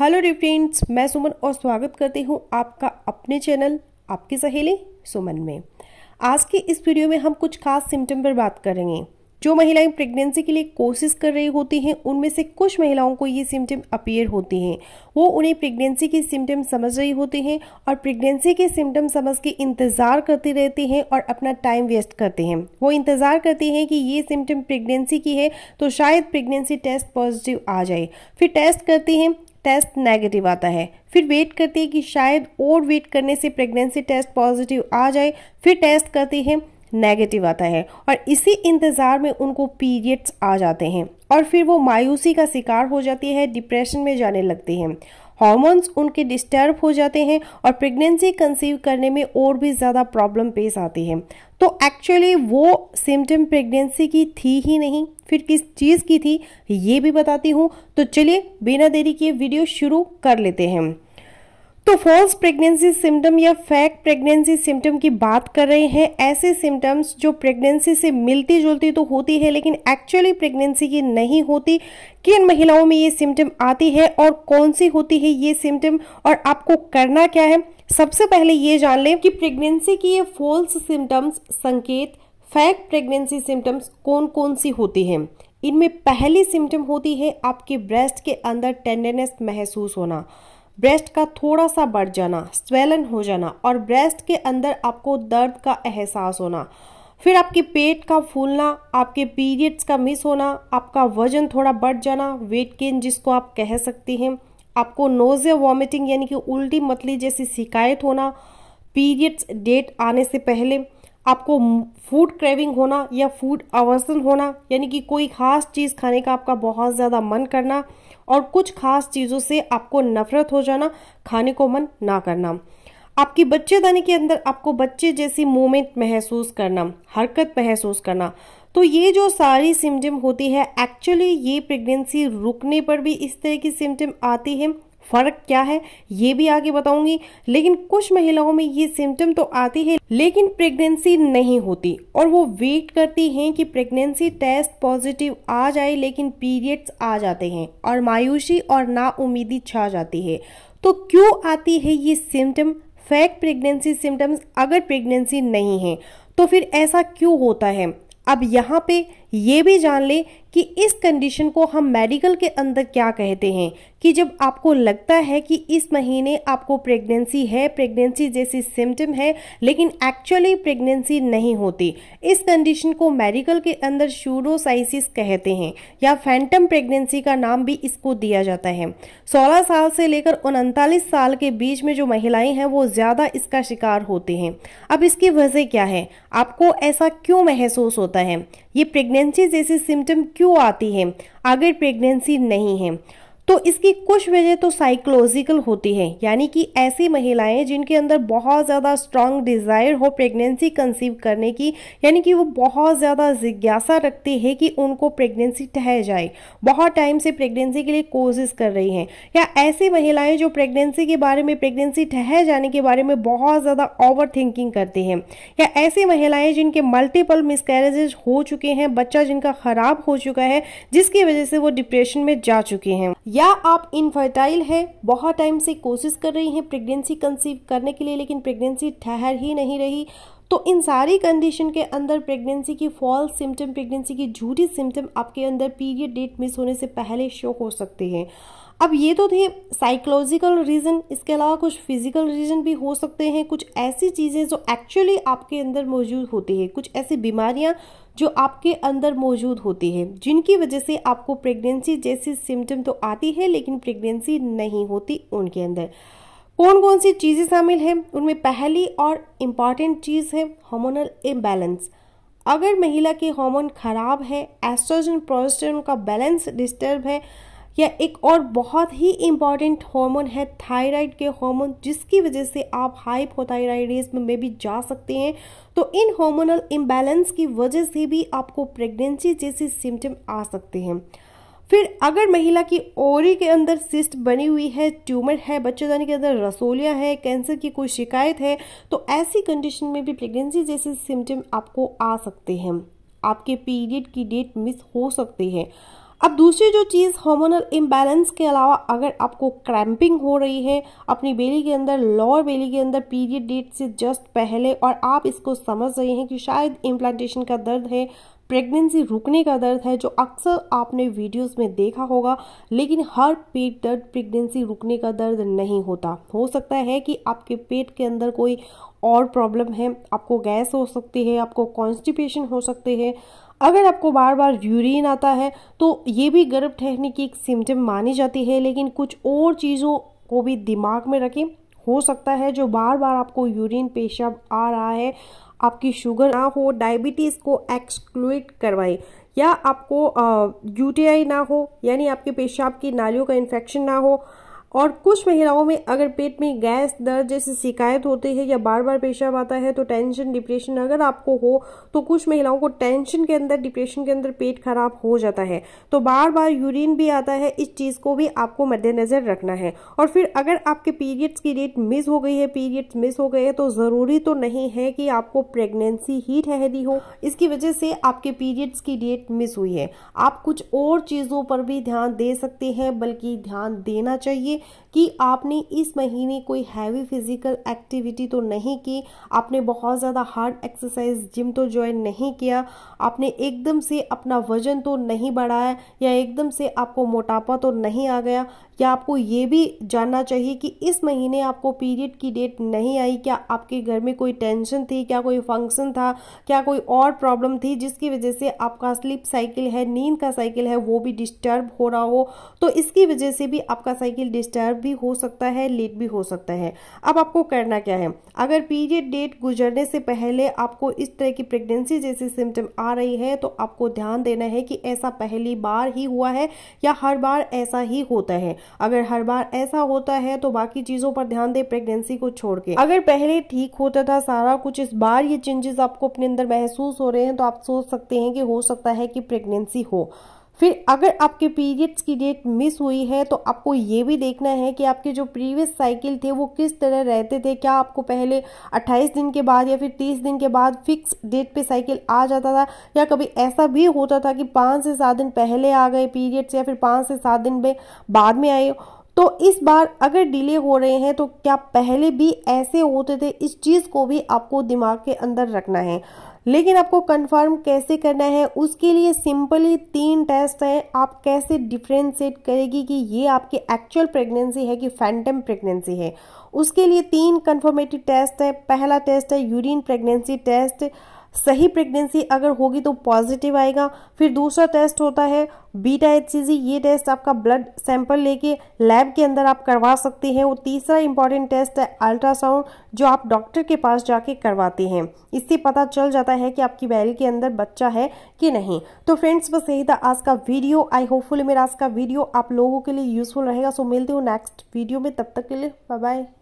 hello डिफ्रेंड्स मैं सुमन और स्वागत करती हूँ आपका अपने चैनल आपकी सहेली सुमन में आज के इस वीडियो में हम कुछ खास सिम्टम पर बात करेंगे जो महिलाएं प्रेगनेंसी के लिए कोशिश कर रही होती हैं उनमें से कुछ महिलाओं को ये सिम्टम अपीयर होते हैं वो उन्हें प्रेगनेंसी के सिम्टम समझ रही होती हैं और प्रेगनेंसी के सिम्टम समझ के इंतज़ार करते रहते हैं और अपना टाइम वेस्ट करते हैं वो इंतज़ार करते हैं कि ये सिम्टम प्रेगनेंसी की है तो शायद प्रेगनेंसी टेस्ट पॉजिटिव आ जाए फिर टेस्ट करते हैं टेस्ट नेगेटिव आता है फिर वेट करते हैं कि शायद और वेट करने से प्रेगनेंसी टेस्ट पॉजिटिव आ जाए फिर टेस्ट करते हैं नेगेटिव आता है और इसी इंतज़ार में उनको पीरियड्स आ जाते हैं और फिर वो मायूसी का शिकार हो जाती है डिप्रेशन में जाने लगती हैं हॉर्मोन्स उनके डिस्टर्ब हो जाते हैं और प्रेगनेंसी कंसीव करने में और भी ज़्यादा प्रॉब्लम पेश आती है तो एक्चुअली वो सिम्टम प्रेगनेंसी की थी ही नहीं फिर किस चीज़ की थी ये भी बताती हूँ तो चलिए बिना देरी किए वीडियो शुरू कर लेते हैं तो फॉल्स प्रेगनेंसी सिम्टम या फेक प्रेगनेंसी सिम्टम की बात कर रहे हैं ऐसे सिम्टम्स जो प्रेगनेंसी से मिलती जुलती तो होती है लेकिन एक्चुअली प्रेगनेंसी की नहीं होती किन महिलाओं में ये सिम्टम आती है और कौन सी होती है ये सिम्टम और आपको करना क्या है सबसे पहले ये जान लें कि प्रेगनेंसी की ये फॉल्स सिम्टम्स संकेत फैक प्रेगनेंसी सिम्टम्स कौन कौन सी होती हैं इनमें पहली सिम्टम होती है आपके ब्रेस्ट के अंदर टेंडरनेस महसूस होना ब्रेस्ट का थोड़ा सा बढ़ जाना स्वेलन हो जाना और ब्रेस्ट के अंदर आपको दर्द का एहसास होना फिर आपके पेट का फूलना आपके पीरियड्स का मिस होना आपका वजन थोड़ा बढ़ जाना वेट गेन जिसको आप कह सकते हैं आपको या वॉमिटिंग यानी कि उल्टी मतली जैसी शिकायत होना पीरियड्स डेट आने से पहले आपको फूड क्रेविंग होना या फूड अवसन होना यानी कि कोई खास चीज़ खाने का आपका बहुत ज़्यादा मन करना और कुछ खास चीज़ों से आपको नफरत हो जाना खाने को मन ना करना आपकी बच्चेदानी के अंदर आपको बच्चे जैसी मूवमेंट महसूस करना हरकत महसूस करना तो ये जो सारी सिम्टम होती है एक्चुअली ये प्रेगनेंसी रुकने पर भी इस तरह की सिम्टम आती है फ़र्क क्या है ये भी आगे बताऊंगी लेकिन कुछ महिलाओं में ये सिम्टम तो आती है लेकिन प्रेगनेंसी नहीं होती और वो वेट करती हैं कि प्रेगनेंसी टेस्ट पॉजिटिव आ जाए लेकिन पीरियड्स आ जाते हैं और मायूसी और नाउमीदी छा जाती है तो क्यों आती है ये सिम्टम फेक प्रेगनेंसी सिम्टम्स अगर प्रेगनेंसी नहीं है तो फिर ऐसा क्यों होता है अब यहाँ पे ये भी जान लें कि इस कंडीशन को हम मेडिकल के अंदर क्या कहते हैं कि जब आपको लगता है कि इस महीने आपको प्रेगनेंसी है प्रेगनेंसी जैसी सिम्टम है लेकिन एक्चुअली प्रेगनेंसी नहीं होती इस कंडीशन को मेडिकल के अंदर शूरोसाइसिस कहते हैं या फैंटम प्रेगनेंसी का नाम भी इसको दिया जाता है 16 साल से लेकर उनतालीस साल के बीच में जो महिलाएं हैं वो ज़्यादा इसका शिकार होते हैं अब इसकी वजह क्या है आपको ऐसा क्यों महसूस होता है ये प्रेगनेंसी जैसे सिम्टम क्यों आती है अगर प्रेगनेंसी नहीं है तो इसकी कुछ वजह तो साइकोलॉजिकल होती है यानी कि ऐसी महिलाएं जिनके अंदर बहुत ज़्यादा स्ट्रांग डिज़ायर हो प्रेगनेंसी कंसीव करने की यानी कि वो बहुत ज़्यादा जिज्ञासा रखती है कि उनको प्रेगनेंसी ठह जाए बहुत टाइम से प्रेगनेंसी के लिए कोशिश कर रही हैं या ऐसी महिलाएं जो प्रेगनेंसी के बारे में प्रेगनेंसी ठह जाने के बारे में बहुत ज़्यादा ओवर थिंकिंग करती हैं या ऐसी महिलाएं जिनके मल्टीपल मिसकैरेजेज हो चुके हैं बच्चा जिनका ख़राब हो चुका है जिसकी वजह से वो डिप्रेशन में जा चुके हैं या या आप इनफर्टाइल है बहुत टाइम से कोशिश कर रही हैं प्रेगनेंसी कंसीव करने के लिए लेकिन प्रेगनेंसी ठहर ही नहीं रही तो इन सारी कंडीशन के अंदर प्रेगनेंसी की फॉल्स सिम्टम प्रेगनेंसी की झूठी सिम्टम आपके अंदर पीरियड डेट मिस होने से पहले शो हो सकते हैं अब ये तो थे साइकोलॉजिकल रीज़न इसके अलावा कुछ फिजिकल रीज़न भी हो सकते हैं कुछ ऐसी चीज़ें जो एक्चुअली आपके अंदर मौजूद होती है कुछ ऐसी बीमारियां जो आपके अंदर मौजूद होते हैं जिनकी वजह से आपको प्रेगनेंसी जैसी सिम्टम तो आती है लेकिन प्रेगनेंसी नहीं होती उनके अंदर कौन कौन सी चीज़ें शामिल हैं उनमें पहली और इम्पॉर्टेंट चीज़ है हार्मोनल इम्बैलेंस अगर महिला के हार्मोन खराब है एस्ट्रोजन प्रोजेस्टेरोन का बैलेंस डिस्टर्ब है या एक और बहुत ही इम्पॉर्टेंट हार्मोन है थायराइड के हार्मोन जिसकी वजह से आप हाइपोथायराइडिज्म में भी जा सकते हैं तो इन हार्मोनल इम्बैलेंस की वजह से भी आपको प्रेगनेंसी जैसे सिम्टम आ सकते हैं फिर अगर महिला की ओरी के अंदर सिस्ट बनी हुई है ट्यूमर है बच्चेदानी के अंदर रसोलिया है कैंसर की कोई शिकायत है तो ऐसी कंडीशन में भी प्रेगनेंसी जैसे सिम्टम आपको आ सकते हैं आपके पीरियड की डेट मिस हो सकती है अब दूसरी जो चीज़ हार्मोनल इम्बैलेंस के अलावा अगर आपको क्रैम्पिंग हो रही है अपनी बेली के अंदर लोअर बेली के अंदर पीरियड डेट से जस्ट पहले और आप इसको समझ रहे हैं कि शायद इम्प्लांटेशन का दर्द है प्रेगनेंसी रुकने का दर्द है जो अक्सर आपने वीडियोस में देखा होगा लेकिन हर पेट दर्द प्रेगनेंसी रुकने का दर्द नहीं होता हो सकता है कि आपके पेट के अंदर कोई और प्रॉब्लम है आपको गैस हो सकती है आपको कॉन्स्टिपेशन हो सकते हैं अगर आपको बार बार यूरिन आता है तो ये भी गर्भ ठहरने की एक सिम्टम मानी जाती है लेकिन कुछ और चीज़ों को भी दिमाग में रखें हो सकता है जो बार बार आपको यूरिन पेशाब आ रहा है आपकी शुगर ना हो डायबिटीज़ को एक्सक्लूड करवाएं या आपको यूटीआई ना हो यानी आपके पेशाब की नालियों का इन्फेक्शन ना हो और कुछ महिलाओं में अगर पेट में गैस दर्द जैसी शिकायत होती है या बार बार पेशाब आता है तो टेंशन डिप्रेशन अगर आपको हो तो कुछ महिलाओं को टेंशन के अंदर डिप्रेशन के अंदर पेट खराब हो जाता है तो बार बार यूरिन भी आता है इस चीज़ को भी आपको मद्देनज़र रखना है और फिर अगर आपके पीरियड्स की डेट मिस हो गई है पीरियड्स मिस हो गए हैं तो ज़रूरी तो नहीं है कि आपको प्रेगनेंसी ही ठहरी हो इसकी वजह से आपके पीरियड्स की डेट मिस हुई है आप कुछ और चीज़ों पर भी ध्यान दे सकते हैं बल्कि ध्यान देना चाहिए कि आपने इस महीने कोई हैवी फिजिकल एक्टिविटी तो नहीं की आपने बहुत ज़्यादा हार्ड एक्सरसाइज जिम तो ज्वाइन नहीं किया आपने एकदम से अपना वजन तो नहीं बढ़ाया या एकदम से आपको मोटापा तो नहीं आ गया या आपको ये भी जानना चाहिए कि इस महीने आपको पीरियड की डेट नहीं आई क्या आपके घर में कोई टेंशन थी क्या कोई फंक्शन था क्या कोई और प्रॉब्लम थी जिसकी वजह से आपका स्लीप साइकिल है नींद का साइकिल है वो भी डिस्टर्ब हो रहा हो तो इसकी वजह से भी आपका साइकिल डिस्टर्ब डिस्टर्ब भी हो सकता है लेट भी हो सकता है अब आपको करना क्या है अगर पीरियड डेट गुजरने से पहले आपको इस तरह की प्रेगनेंसी जैसी सिम्टम आ रही है तो आपको ध्यान देना है कि ऐसा पहली बार ही हुआ है या हर बार ऐसा ही होता है अगर हर बार ऐसा होता है तो बाकी चीजों पर ध्यान दे प्रेगनेंसी को छोड़ के अगर पहले ठीक होता था सारा कुछ इस बार ये चेंजेस आपको अपने अंदर महसूस हो रहे हैं तो आप सोच सकते हैं कि हो सकता है कि प्रेगनेंसी हो फिर अगर आपके पीरियड्स की डेट मिस हुई है तो आपको ये भी देखना है कि आपके जो प्रीवियस साइकिल थे वो किस तरह रहते थे क्या आपको पहले 28 दिन के बाद या फिर 30 दिन के बाद फिक्स डेट पे साइकिल आ जाता था या कभी ऐसा भी होता था कि पाँच से सात दिन पहले आ गए पीरियड्स या फिर पाँच से सात दिन में बाद में आए तो इस बार अगर डिले हो रहे हैं तो क्या पहले भी ऐसे होते थे इस चीज़ को भी आपको दिमाग के अंदर रखना है लेकिन आपको कंफर्म कैसे करना है उसके लिए सिंपली तीन टेस्ट हैं आप कैसे डिफ्रेंशिएट करेगी कि ये आपकी एक्चुअल प्रेगनेंसी है कि फैंटम प्रेगनेंसी है उसके लिए तीन कन्फर्मेटिव टेस्ट है पहला टेस्ट है यूरिन प्रेगनेंसी टेस्ट सही प्रेगनेंसी अगर होगी तो पॉजिटिव आएगा फिर दूसरा टेस्ट होता है बीटा एच ये टेस्ट आपका ब्लड सैंपल लेके लैब के अंदर आप करवा सकते हैं और तीसरा इंपॉर्टेंट टेस्ट है अल्ट्रासाउंड जो आप डॉक्टर के पास जाके करवाते हैं इससे पता चल जाता है कि आपकी बैल के अंदर बच्चा है कि नहीं तो फ्रेंड्स बस यही था आज का वीडियो आई होपफुली मेरा आज का वीडियो आप लोगों के लिए यूजफुल रहेगा सो मिलती हूँ नेक्स्ट वीडियो में तब तक के लिए बाय बाय